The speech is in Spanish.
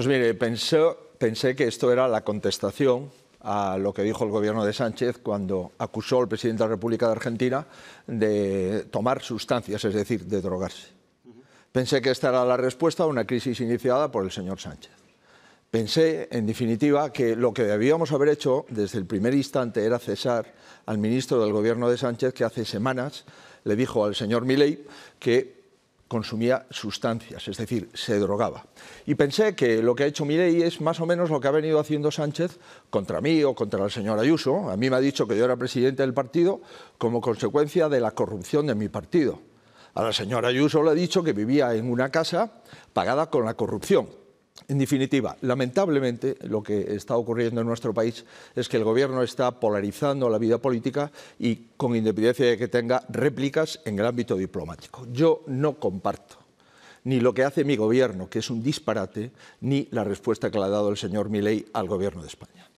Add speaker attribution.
Speaker 1: Pues mire, pensé, pensé que esto era la contestación a lo que dijo el gobierno de Sánchez cuando acusó al presidente de la República de Argentina de tomar sustancias, es decir, de drogarse. Pensé que esta era la respuesta a una crisis iniciada por el señor Sánchez. Pensé, en definitiva, que lo que debíamos haber hecho desde el primer instante era cesar al ministro del gobierno de Sánchez, que hace semanas le dijo al señor Milei que consumía sustancias, es decir, se drogaba. Y pensé que lo que ha hecho Mirei es más o menos lo que ha venido haciendo Sánchez contra mí o contra la señora Ayuso. A mí me ha dicho que yo era presidente del partido como consecuencia de la corrupción de mi partido. A la señora Ayuso le ha dicho que vivía en una casa pagada con la corrupción. En definitiva, lamentablemente lo que está ocurriendo en nuestro país es que el gobierno está polarizando la vida política y con independencia de que tenga réplicas en el ámbito diplomático. Yo no comparto ni lo que hace mi gobierno, que es un disparate, ni la respuesta que le ha dado el señor Milei al gobierno de España.